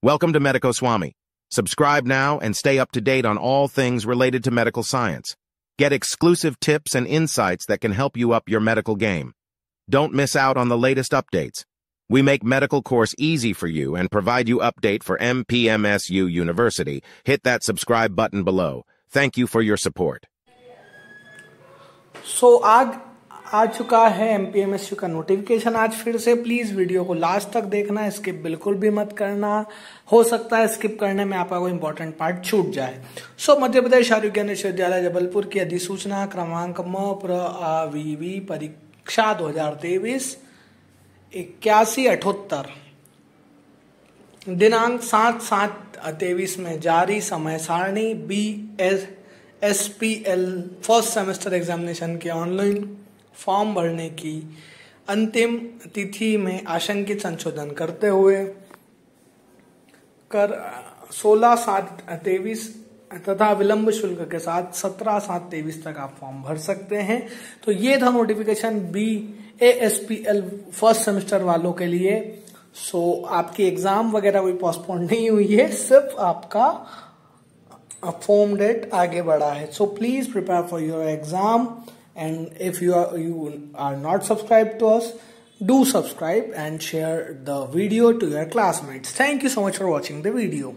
Welcome to Medico Swami. Subscribe now and stay up to date on all things related to medical science. Get exclusive tips and insights that can help you up your medical game. Don't miss out on the latest updates. We make medical course easy for you and provide you update for MPMSU University. Hit that subscribe button below. Thank you for your support. So, Ag आ चुका है M P M S U का notification आज फिर से please video को last तक देखना स्किप बिल्कुल भी मत करना हो सकता है स्किप करने में आपका कोई इंपॉर्टेंट पार्ट छूट जाए सो so, मध्य प्रदेश आयुर्विज्ञान विश्वविद्यालय जबलपुर की अधिसूचना क्रमांक म प्र आ वी परीक्षा दो हजार तेईस इक्यासी अठहत्तर दिनांक सात सात तेईस में जारी समय सारणी B S S P L first semester examination के ऑनलाइन फॉर्म भरने की अंतिम तिथि में आशंकित संशोधन करते हुए कर सोलह सात तेईस तथा विलंब शुल्क के साथ सत्रह सात तेईस तक आप फॉर्म भर सकते हैं तो ये था notification B A S P L first semester वालों के लिए सो so, आपकी एग्जाम वगैरह कोई पोस्टपोन नहीं हुई है सिर्फ आपका फॉर्म डेट आगे बढ़ा है so please prepare for your exam and if you are you are not subscribed to us do subscribe and share the video to your classmates thank you so much for watching the video